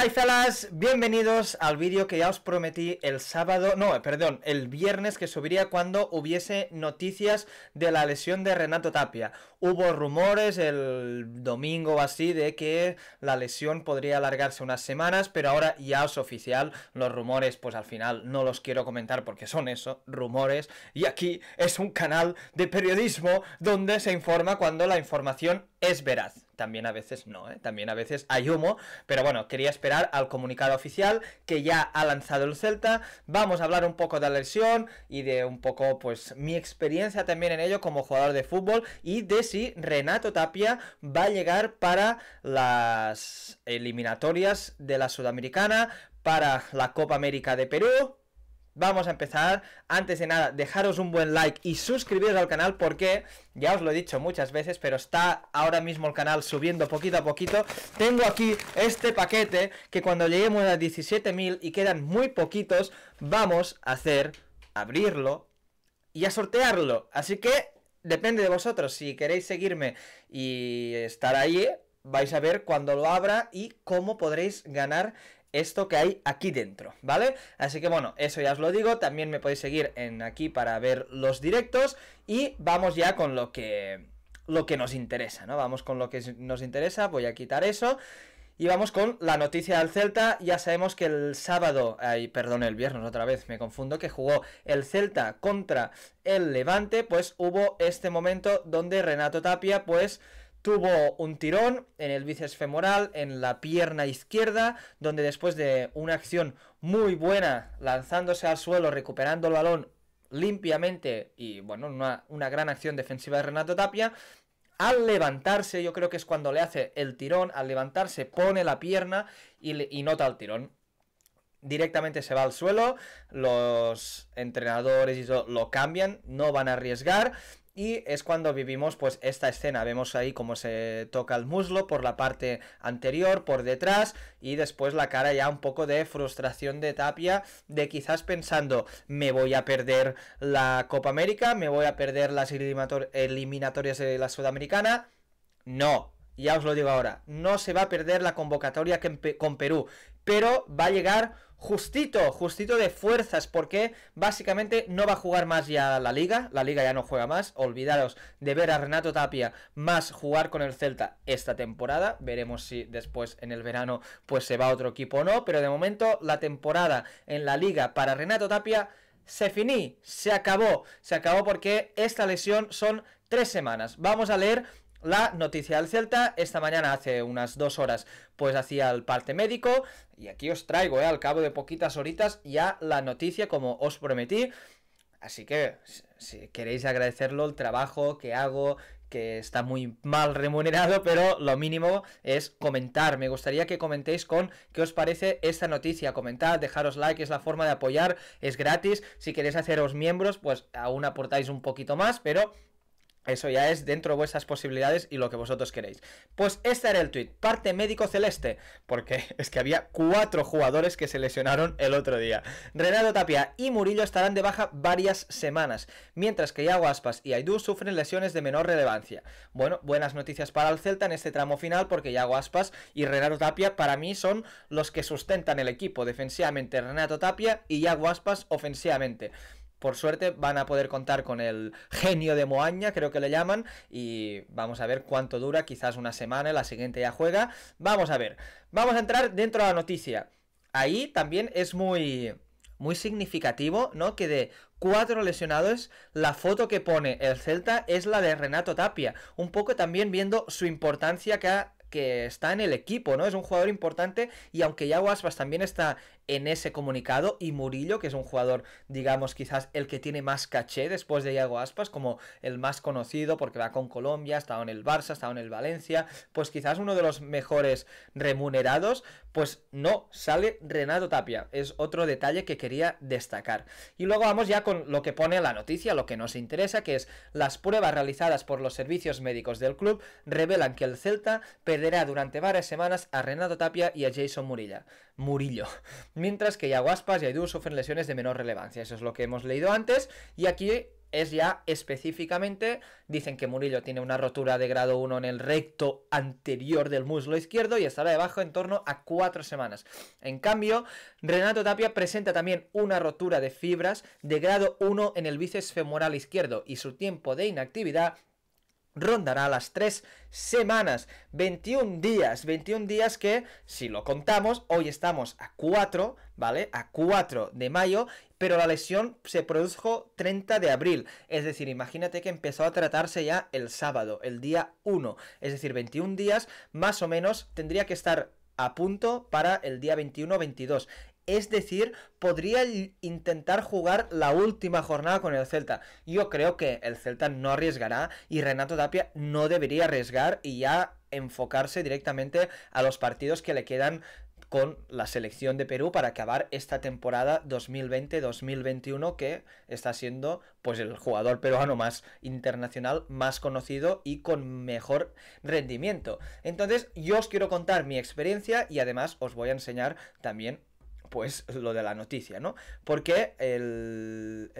Hi bienvenidos al vídeo que ya os prometí el sábado, no, perdón, el viernes que subiría cuando hubiese noticias de la lesión de Renato Tapia. Hubo rumores el domingo o así de que la lesión podría alargarse unas semanas, pero ahora ya es oficial. Los rumores, pues al final no los quiero comentar porque son eso, rumores. Y aquí es un canal de periodismo donde se informa cuando la información es veraz. También a veces no, ¿eh? también a veces hay humo. Pero bueno, quería esperar al comunicado oficial que ya ha lanzado el Celta. Vamos a hablar un poco de la lesión y de un poco, pues, mi experiencia también en ello como jugador de fútbol y de si Renato Tapia va a llegar para las eliminatorias de la Sudamericana, para la Copa América de Perú vamos a empezar. Antes de nada, dejaros un buen like y suscribiros al canal porque, ya os lo he dicho muchas veces, pero está ahora mismo el canal subiendo poquito a poquito. Tengo aquí este paquete que cuando lleguemos a 17.000 y quedan muy poquitos, vamos a hacer, abrirlo y a sortearlo. Así que depende de vosotros. Si queréis seguirme y estar ahí, vais a ver cuando lo abra y cómo podréis ganar esto que hay aquí dentro, ¿vale? Así que bueno, eso ya os lo digo, también me podéis seguir en aquí para ver los directos y vamos ya con lo que lo que nos interesa, ¿no? Vamos con lo que nos interesa, voy a quitar eso y vamos con la noticia del Celta. Ya sabemos que el sábado, ay, perdón, el viernes otra vez, me confundo, que jugó el Celta contra el Levante, pues hubo este momento donde Renato Tapia, pues Tuvo un tirón en el bíceps femoral, en la pierna izquierda, donde después de una acción muy buena, lanzándose al suelo, recuperando el balón limpiamente y bueno, una, una gran acción defensiva de Renato Tapia, al levantarse, yo creo que es cuando le hace el tirón, al levantarse pone la pierna y, y, nota el tirón. Directamente se va al suelo, los entrenadores y lo cambian, no van a arriesgar y es cuando vivimos pues esta escena, vemos ahí cómo se toca el muslo por la parte anterior, por detrás y después la cara ya un poco de frustración de Tapia, de quizás pensando me voy a perder la Copa América, me voy a perder las eliminatorias de la Sudamericana. No, ya os lo digo ahora, no se va a perder la convocatoria con Perú, pero va a llegar justito, justito de fuerzas, porque básicamente no va a jugar más ya la liga, la liga ya no juega más, olvidaros de ver a Renato Tapia más jugar con el Celta esta temporada, veremos si después en el verano pues se va a otro equipo o no, pero de momento la temporada en la liga para Renato Tapia se finí, se acabó, se acabó porque esta lesión son tres semanas. Vamos a leer la noticia del Celta. Esta mañana, hace unas dos horas, pues hacía el parte médico. Y aquí os traigo, eh, al cabo de poquitas horitas, ya la noticia, como os prometí. Así que, si queréis agradecerlo, el trabajo que hago, que está muy mal remunerado, pero lo mínimo es comentar. Me gustaría que comentéis con qué os parece esta noticia. Comentad, dejaros like, es la forma de apoyar, es gratis. Si queréis haceros miembros, pues aún aportáis un poquito más, pero eso ya es dentro de vuestras posibilidades y lo que vosotros queréis. Pues este era el tweet, parte médico celeste, porque es que había cuatro jugadores que se lesionaron el otro día. Renato Tapia y Murillo estarán de baja varias semanas, mientras que Iago Aspas y Aidú sufren lesiones de menor relevancia. Bueno, buenas noticias para el Celta en este tramo final, porque Iago Aspas y Renato Tapia para mí son los que sustentan el equipo defensivamente, Renato Tapia y Iago Aspas ofensivamente por suerte van a poder contar con el genio de Moaña, creo que le llaman, y vamos a ver cuánto dura, quizás una semana, la siguiente ya juega, vamos a ver. Vamos a entrar dentro de la noticia. Ahí también es muy muy significativo, ¿no? Que de cuatro lesionados, la foto que pone el Celta es la de Renato Tapia, un poco también viendo su importancia que que está en el equipo, ¿no? Es un jugador importante y aunque ya Waspas pues, también está en ese comunicado y Murillo, que es un jugador, digamos, quizás el que tiene más caché después de Iago Aspas, como el más conocido porque va con Colombia, ha estado en el Barça, ha estado en el Valencia, pues quizás uno de los mejores remunerados, pues no, sale Renato Tapia, es otro detalle que quería destacar. Y luego vamos ya con lo que pone la noticia, lo que nos interesa, que es las pruebas realizadas por los servicios médicos del club revelan que el Celta perderá durante varias semanas a Renato Tapia y a Jason Murilla. Murillo. Mientras que Yaguaspas y Aidú sufren lesiones de menor relevancia. Eso es lo que hemos leído antes. Y aquí es ya específicamente, dicen que Murillo tiene una rotura de grado 1 en el recto anterior del muslo izquierdo y estará debajo en torno a 4 semanas. En cambio, Renato Tapia presenta también una rotura de fibras de grado 1 en el bíceps femoral izquierdo y su tiempo de inactividad rondará las 3 semanas, 21 días, 21 días que, si lo contamos, hoy estamos a 4, ¿vale? A 4 de mayo, pero la lesión se produjo 30 de abril, es decir, imagínate que empezó a tratarse ya el sábado, el día 1, es decir, 21 días, más o menos, tendría que estar a punto para el día 21-22. Es decir, podría intentar jugar la última jornada con el Celta. Yo creo que el Celta no arriesgará y Renato Tapia no debería arriesgar y ya enfocarse directamente a los partidos que le quedan con la selección de Perú para acabar esta temporada 2020-2021 que está siendo pues el jugador peruano más internacional, más conocido y con mejor rendimiento. Entonces yo os quiero contar mi experiencia y además os voy a enseñar también pues lo de la noticia, ¿no? Porque el,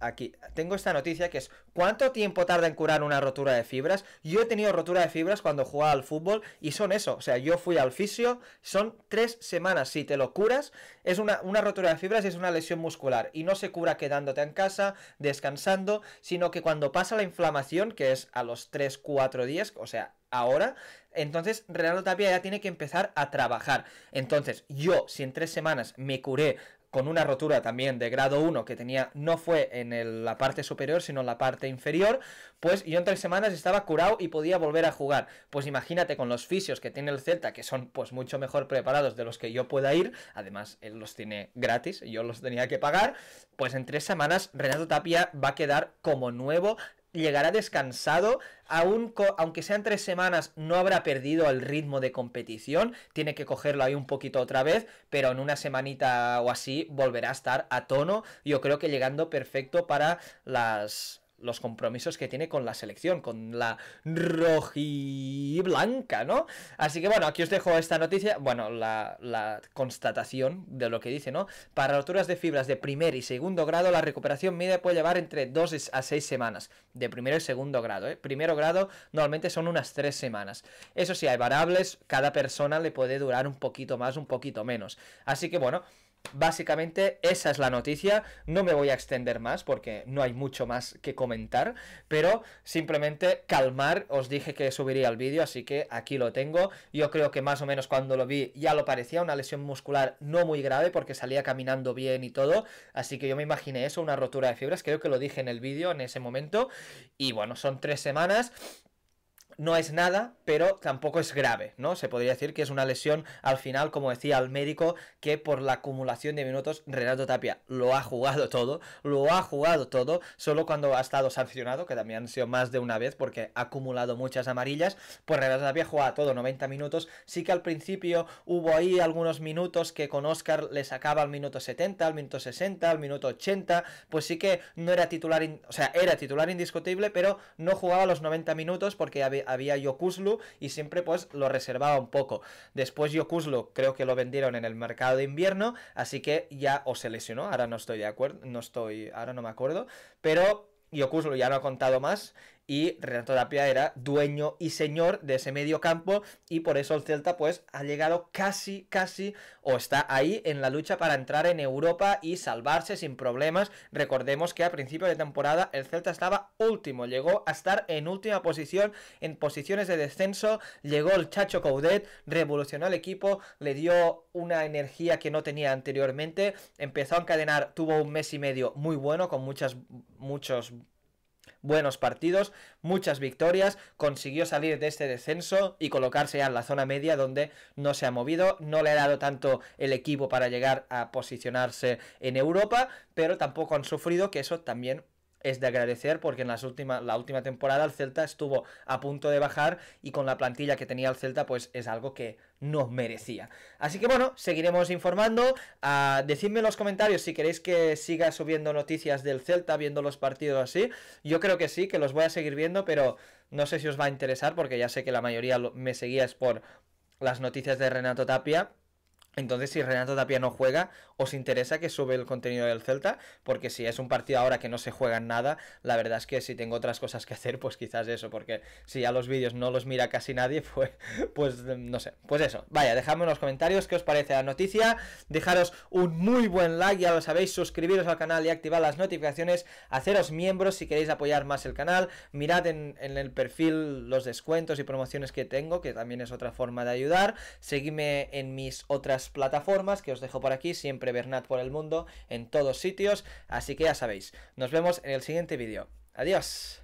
aquí tengo esta noticia que es ¿cuánto tiempo tarda en curar una rotura de fibras? Yo he tenido rotura de fibras cuando jugaba al fútbol y son eso, o sea, yo fui al fisio, son tres semanas, si te lo curas, es una, rotura de fibras y es una lesión muscular y no se cura quedándote en casa, descansando, sino que cuando pasa la inflamación, que es a los 3-4 días, o sea, ahora, entonces Renato Tapia ya tiene que empezar a trabajar. Entonces, yo, si en tres semanas me curé con una rotura también de grado 1 que tenía, no fue en la parte superior, sino en la parte inferior, pues yo en tres semanas estaba curado y podía volver a jugar. Pues imagínate con los fisios que tiene el Celta, que son pues mucho mejor preparados de los que yo pueda ir, además él los tiene gratis, yo los tenía que pagar, pues en tres semanas Renato Tapia va a quedar como nuevo llegará descansado, aunque sean tres semanas no habrá perdido el ritmo de competición, tiene que cogerlo ahí un poquito otra vez, pero en una semanita o así volverá a estar a tono, yo creo que llegando perfecto para las los compromisos que tiene con la selección, con la rojiblanca, ¿no? Así que bueno, aquí os dejo esta noticia, bueno, la, la constatación de lo que dice, ¿no? Para roturas de fibras de primer y segundo grado, la recuperación media puede llevar entre 2 a 6 semanas, de primero y segundo grado, ¿eh? Primero grado normalmente son unas tres semanas. Eso sí, hay variables, cada persona le puede durar un poquito más, un poquito menos. Así que bueno, básicamente esa es la noticia. No me voy a extender más porque no hay mucho más que comentar, pero simplemente calmar. Os dije que subiría el vídeo, así que aquí lo tengo. Yo creo que más o menos cuando lo vi ya lo parecía una lesión muscular no muy grave porque salía caminando bien y todo, así que yo me imaginé eso, una rotura de fibras. Creo que lo dije en el vídeo en ese momento. Y bueno, son tres semanas no es nada, pero tampoco es grave, ¿no? Se podría decir que es una lesión al final, como decía el médico, que por la acumulación de minutos Renato Tapia lo ha jugado todo, lo ha jugado todo, solo cuando ha estado sancionado, que también ha sido más de una vez porque ha acumulado muchas amarillas, pues Renato Tapia jugaba todo 90 minutos, sí que al principio hubo ahí algunos minutos que con Oscar le sacaba al minuto 70, al minuto 60, al minuto 80, pues sí que no era titular, o sea, era titular indiscutible, pero no jugaba los 90 minutos porque había había Yokuslu y siempre pues lo reservaba un poco. Después Yokuslu creo que lo vendieron en el mercado de invierno, así que ya o se lesionó, ahora no estoy de acuerdo, no estoy, ahora no me acuerdo, pero Yokuslu ya no ha contado más y Renato Dapia era dueño y señor de ese medio campo y por eso el Celta pues ha llegado casi, casi o está ahí en la lucha para entrar en Europa y salvarse sin problemas. Recordemos que a principio de temporada el Celta estaba último, llegó a estar en última posición, en posiciones de descenso, llegó el Chacho Coudet, revolucionó el equipo, le dio una energía que no tenía anteriormente, empezó a encadenar, tuvo un mes y medio muy bueno con muchas, muchos buenos partidos, muchas victorias, consiguió salir de este descenso y colocarse ya en la zona media donde no se ha movido, no le ha dado tanto el equipo para llegar a posicionarse en Europa, pero tampoco han sufrido, que eso también es de agradecer porque en las últimas, la última temporada el Celta estuvo a punto de bajar y con la plantilla que tenía el Celta pues es algo que no merecía. Así que bueno, seguiremos informando. Ah, decidme en los comentarios si queréis que siga subiendo noticias del Celta, viendo los partidos así. Yo creo que sí, que los voy a seguir viendo, pero no sé si os va a interesar porque ya sé que la mayoría me es por las noticias de Renato Tapia entonces, si Renato Tapia no juega, os interesa que sube el contenido del Celta, porque si es un partido ahora que no se juega en nada, la verdad es que si tengo otras cosas que hacer, pues quizás eso, porque si ya los vídeos no los mira casi nadie, pues, pues mm, no sé. Pues eso, vaya, dejadme en los comentarios qué os parece la noticia, dejaros un muy buen like, ya lo sabéis, suscribiros al canal y activar las notificaciones, haceros miembros si queréis apoyar más el canal, mirad en, en el perfil los descuentos y promociones que tengo, que también es otra forma de ayudar, seguidme en mis otras plataformas que os dejo por aquí, siempre Bernat por el mundo, en todos sitios, así que ya sabéis, nos vemos en el siguiente vídeo. Adiós.